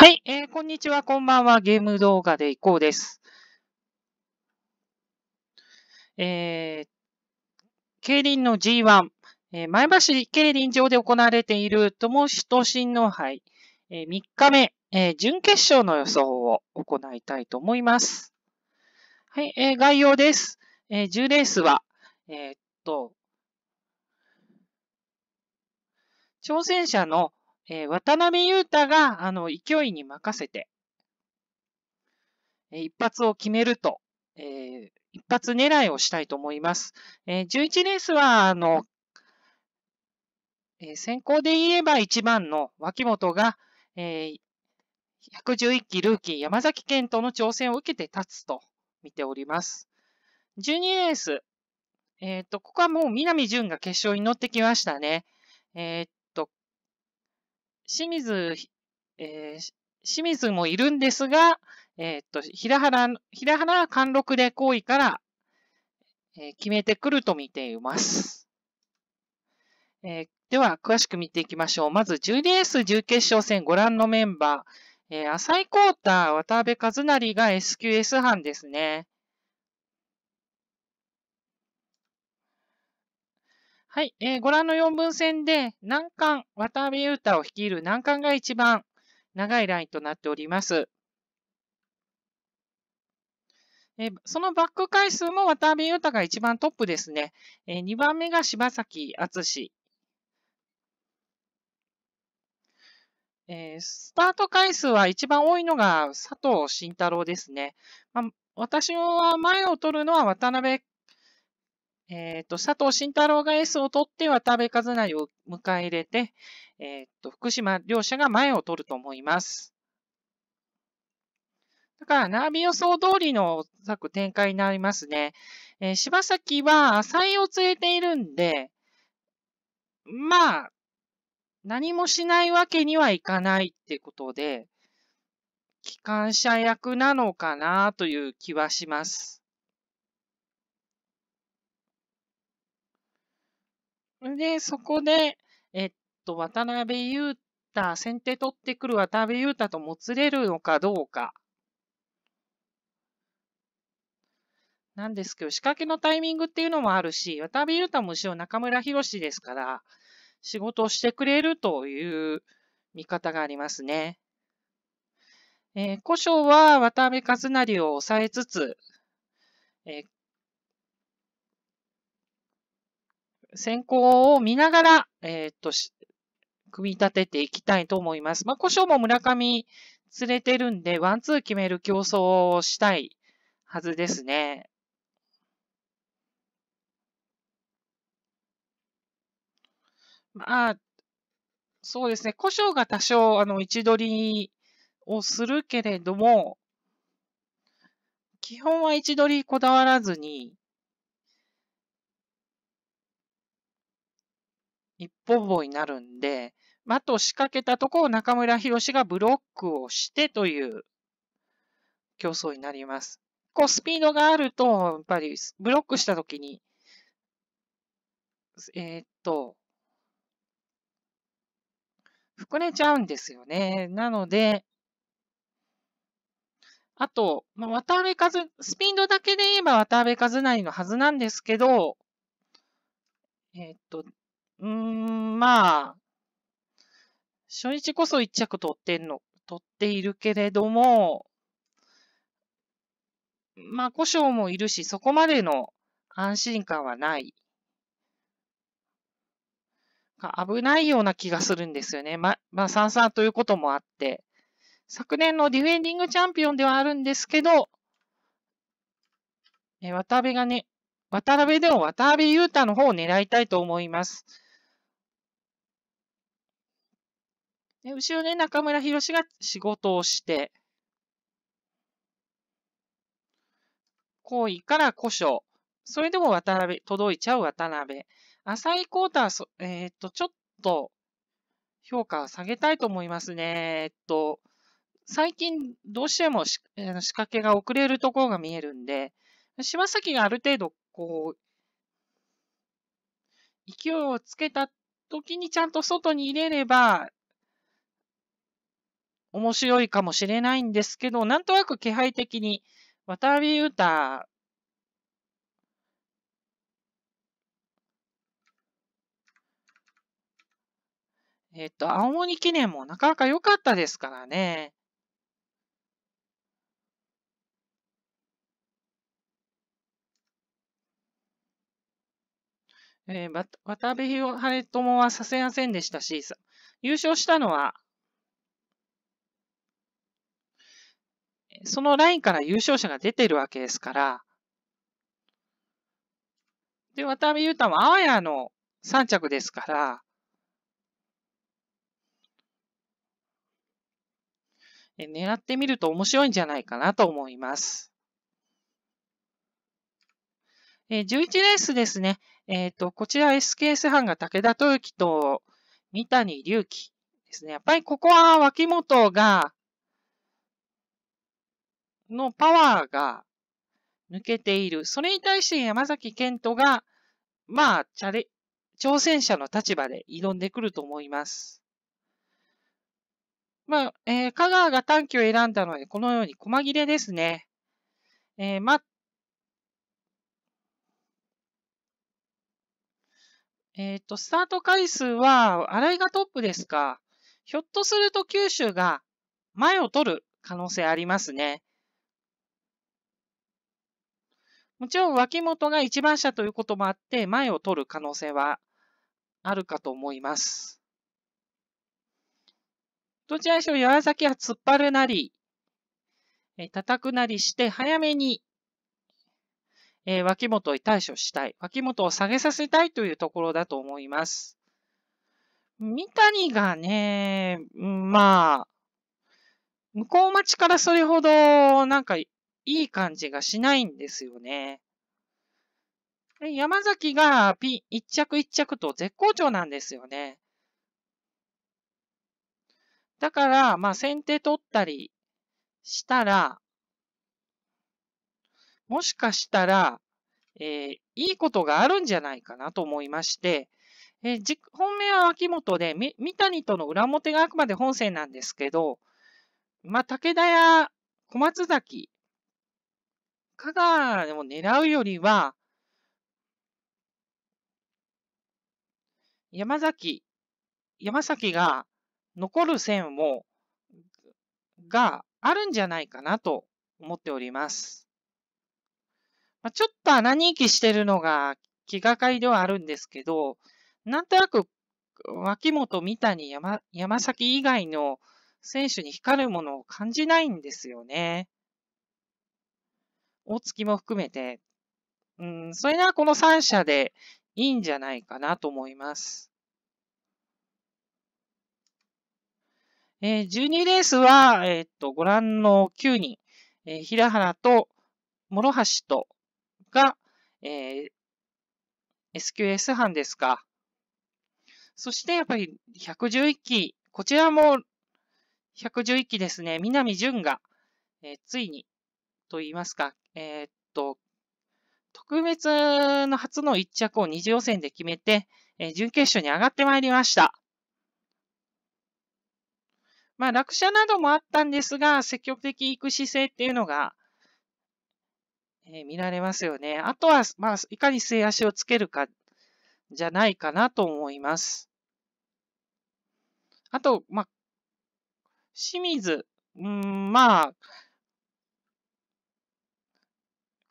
はい、えー、こんにちは、こんばんは。ゲーム動画でいこうです。えー、競輪の G1、えー、前橋競輪場で行われている友人都心の杯、えー、3日目、えー、準決勝の予想を行いたいと思います。はい、えー、概要です。えー、10レースは、えー、っと、挑戦者のえー、渡辺裕太が、あの、勢いに任せて、えー、一発を決めると、えー、一発狙いをしたいと思います。えー、11レースは、あの、えー、先行で言えば1番の脇本が、えー、111期ルーキー山崎健との挑戦を受けて立つと見ております。12レース。えっ、ー、と、ここはもう南潤が決勝に乗ってきましたね。えっ、ー、清水、えー、清水もいるんですが、えー、っと、平原、平原貫禄で行為から、えー、決めてくると見ています。えー、では、詳しく見ていきましょう。まず、10 d s 1準決勝戦ご覧のメンバー。えー、浅井コーター、渡辺和成が SQS 班ですね。はい、えー、ご覧の4分線で、難関、渡辺裕太を率いる難関が一番長いラインとなっております。えー、そのバック回数も渡辺裕太が一番トップですね。えー、2番目が柴崎淳。えー、スタート回数は一番多いのが佐藤慎太郎ですね。まあ、私は前を取るのは渡辺えっ、ー、と、佐藤慎太郎が S を取って渡部和成を迎え入れて、えっ、ー、と、福島両者が前を取ると思います。だから、ナビ予想通りの策展開になりますね。えー、柴崎は浅井を連れているんで、まあ、何もしないわけにはいかないってことで、機関車役なのかなという気はします。で、そこで、えっと、渡辺裕太、先手取ってくる渡辺裕太ともつれるのかどうか。なんですけど、仕掛けのタイミングっていうのもあるし、渡辺裕太も一ろ中村博ですから、仕事をしてくれるという見方がありますね。えー、古書は渡辺和成を抑えつつ、えー、選考を見ながら、えっ、とと、組み立てていきたいと思います。まあ、故障も村上連れてるんで、ワンツー決める競争をしたいはずですね。まあ、そうですね。故障が多少、あの、位置取りをするけれども、基本は位置取りこだわらずに、一歩棒になるんで、的を仕掛けたとこを中村博がブロックをしてという競争になります。こうスピードがあると、やっぱりブロックしたときに、えー、っと、膨れちゃうんですよね。なので、あと、まあ、渡辺和、スピードだけで言えば渡辺和成のはずなんですけど、えー、っと、うーん、まあ、初日こそ一着取ってんの、取っているけれども、まあ、故障もいるし、そこまでの安心感はない。危ないような気がするんですよね。ま、まあ、三々ということもあって。昨年のディフェンディングチャンピオンではあるんですけど、え渡辺がね、渡辺でも渡辺裕太の方を狙いたいと思います。で後ろで中村博が仕事をして、行為から古書。それでも渡辺、届いちゃう渡辺。浅井コーター、えー、っと、ちょっと評価を下げたいと思いますね。えっと、最近どうしても仕掛けが遅れるところが見えるんで、柴崎がある程度、こう、勢いをつけた時にちゃんと外に入れれば、面白いかもしれないんですけど、なんとなく気配的に渡辺裕太えっと、青森記念もなかなか良かったですからね。えー、渡辺晴友はさせませんでしたし、優勝したのはそのラインから優勝者が出てるわけですから、で、渡辺裕太もあわやの3着ですから、狙ってみると面白いんじゃないかなと思います。11レースですね。えっ、ー、と、こちら SKS 班が武田豊樹と三谷隆樹ですね。やっぱりここは脇本がのパワーが抜けている。それに対して山崎健人が、まあ、チャレ、挑戦者の立場で挑んでくると思います。まあ、えー、香川が短期を選んだので、このように細切れですね。えー、ま、えっ、ー、と、スタート回数は、新井がトップですか。ひょっとすると九州が前を取る可能性ありますね。もちろん脇本が一番車ということもあって、前を取る可能性はあるかと思います。どちらにしろ矢崎は突っ張るなり、え叩くなりして早めに、え脇本に対処したい。脇本を下げさせたいというところだと思います。三谷がね、まあ、向こう待ちからそれほど、なんか、いい感じがしないんですよね。で山崎がピン着一着と絶好調なんですよね。だから、まあ先手取ったりしたら、もしかしたら、えー、いいことがあるんじゃないかなと思いまして、えー、本命は秋元で、三谷との裏表があくまで本線なんですけど、まあ、武田や小松崎、香川を狙うよりは、山崎、山崎が残る線を、があるんじゃないかなと思っております。まあ、ちょっと穴に息してるのが気がかりではあるんですけど、なんとなく脇本、三谷、山山崎以外の選手に光るものを感じないんですよね。大月も含めて、うん、それならこの3社でいいんじゃないかなと思います。えー、12レースは、えー、っと、ご覧の9人、えー、平原と諸橋とが、え SQS 班ですか。そしてやっぱり111期、こちらも111期ですね、南淳が、えついにと言いますか、えー、っと、特別の初の1着を二次予選で決めて、えー、準決勝に上がってまいりました。まあ、落車などもあったんですが、積極的に行く姿勢っていうのが、えー、見られますよね。あとは、まあ、いかに末足をつけるか、じゃないかなと思います。あと、まあ、清水、うん、まあ、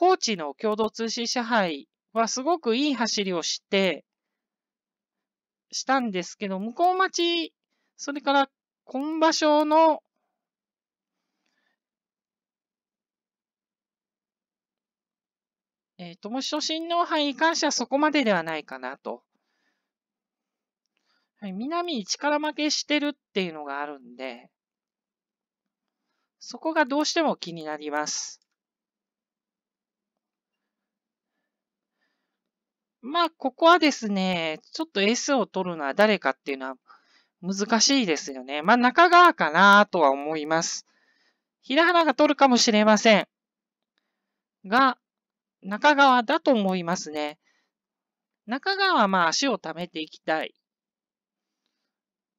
高知の共同通信社配はすごくいい走りをして、したんですけど、向こう町、それから今場所のえー、ともし心の範囲に関してはそこまでではないかなと。はい、南に力負けしてるっていうのがあるんで、そこがどうしても気になります。まあ、ここはですね、ちょっと S を取るのは誰かっていうのは難しいですよね。まあ、中川かなとは思います。平原が取るかもしれません。が、中川だと思いますね。中川はまあ足を貯めていきたい。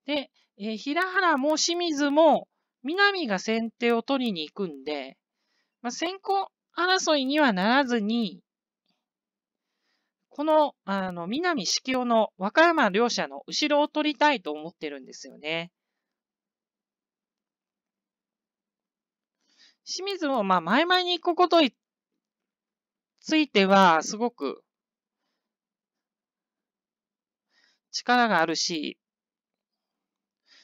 で、えー、平原も清水も南が先手を取りに行くんで、まあ、先行争いにはならずに、この、あの、南四季の和歌山両者の後ろを取りたいと思ってるんですよね。清水も、まあ、前々に行くことについては、すごく力があるし、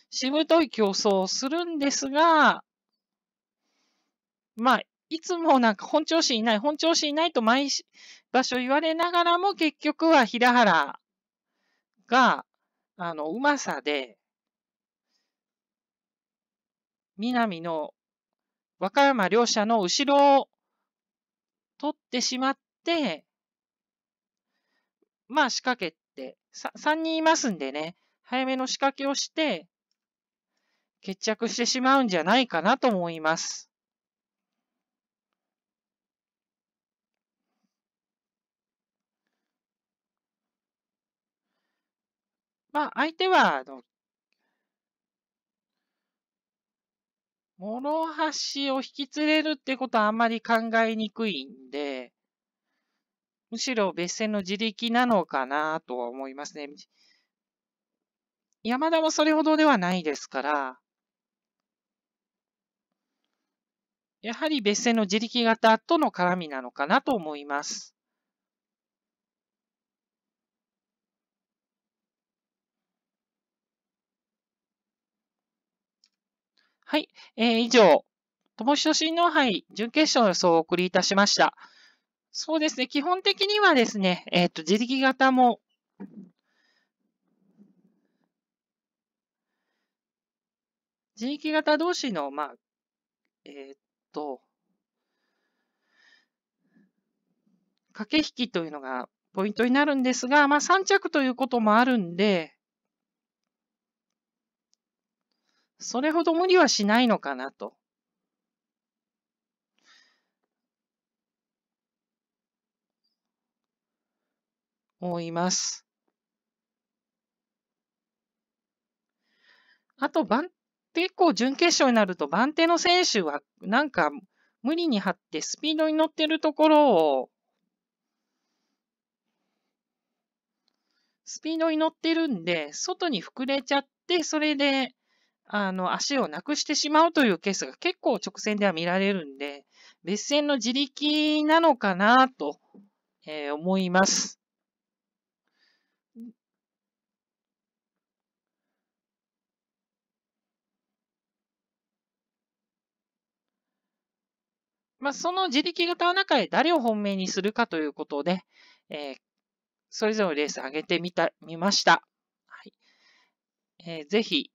しぶとい競争をするんですが、まあ、いつもなんか本調子いない、本調子いないと毎場所言われながらも結局は平原が、あの、うまさで、南の和歌山両者の後ろを取ってしまって、まあ仕掛けて、3人いますんでね、早めの仕掛けをして、決着してしまうんじゃないかなと思います。まあ、相手は、あの、諸橋を引き連れるってことはあんまり考えにくいんで、むしろ別戦の自力なのかなとは思いますね。山田もそれほどではないですから、やはり別戦の自力型との絡みなのかなと思います。はい。えー、以上、友久新の杯準決勝の予想をお送りいたしました。そうですね。基本的にはですね、えっ、ー、と、自力型も、自力型同士の、まあ、えっ、ー、と、駆け引きというのがポイントになるんですが、まあ、3着ということもあるんで、それほど無理はしないのかなと。思います。あと、番、結構準決勝になると番手の選手はなんか無理に張ってスピードに乗ってるところをスピードに乗ってるんで、外に膨れちゃって、それであの、足をなくしてしまうというケースが結構直線では見られるんで、別線の自力なのかなと、えー、思います。まあ、その自力型の中で誰を本命にするかということで、えー、それぞれのレース上げてみた、みました。はいえー、ぜひ、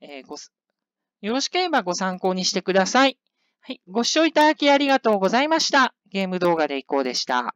えー、ご、よろしければご参考にしてください。はい。ご視聴いただきありがとうございました。ゲーム動画でいこうでした。